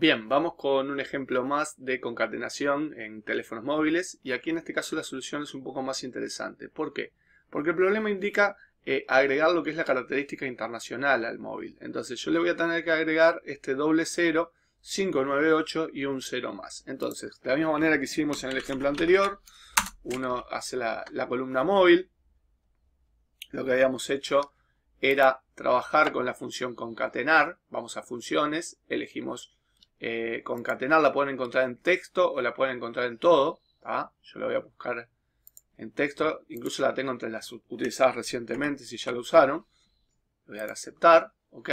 Bien, vamos con un ejemplo más de concatenación en teléfonos móviles y aquí en este caso la solución es un poco más interesante. ¿Por qué? Porque el problema indica eh, agregar lo que es la característica internacional al móvil. Entonces yo le voy a tener que agregar este doble 0, 598 y un 0 más. Entonces, de la misma manera que hicimos en el ejemplo anterior, uno hace la, la columna móvil. Lo que habíamos hecho era trabajar con la función concatenar. Vamos a funciones, elegimos eh, concatenar la pueden encontrar en texto o la pueden encontrar en todo. Yo la voy a buscar en texto. Incluso la tengo entre las utilizadas recientemente, si ya lo usaron. voy a dar a aceptar. ¿ok?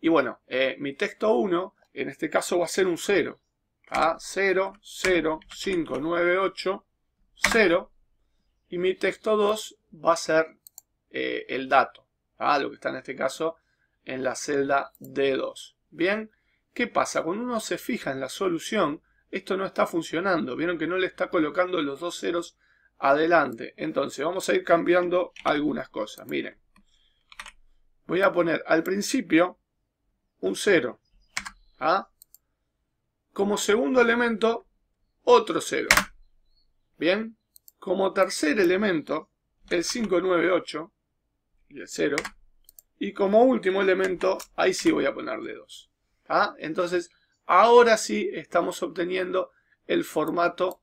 Y bueno, eh, mi texto 1 en este caso va a ser un 0. 0, 0, 5, 9, 8, 0. Y mi texto 2 va a ser eh, el dato. a Lo que está en este caso en la celda D2. Bien. ¿Qué pasa? Cuando uno se fija en la solución, esto no está funcionando. Vieron que no le está colocando los dos ceros adelante. Entonces vamos a ir cambiando algunas cosas. Miren, voy a poner al principio un cero. ¿ah? Como segundo elemento, otro cero. Bien, como tercer elemento, el 598 y el 0. Y como último elemento, ahí sí voy a ponerle 2. ¿Ah? Entonces, ahora sí estamos obteniendo el formato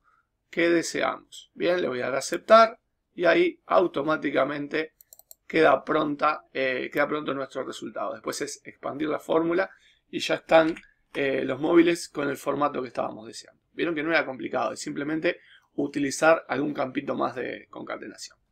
que deseamos. Bien, le voy a dar a aceptar y ahí automáticamente queda, pronta, eh, queda pronto nuestro resultado. Después es expandir la fórmula y ya están eh, los móviles con el formato que estábamos deseando. Vieron que no era complicado, es simplemente utilizar algún campito más de concatenación.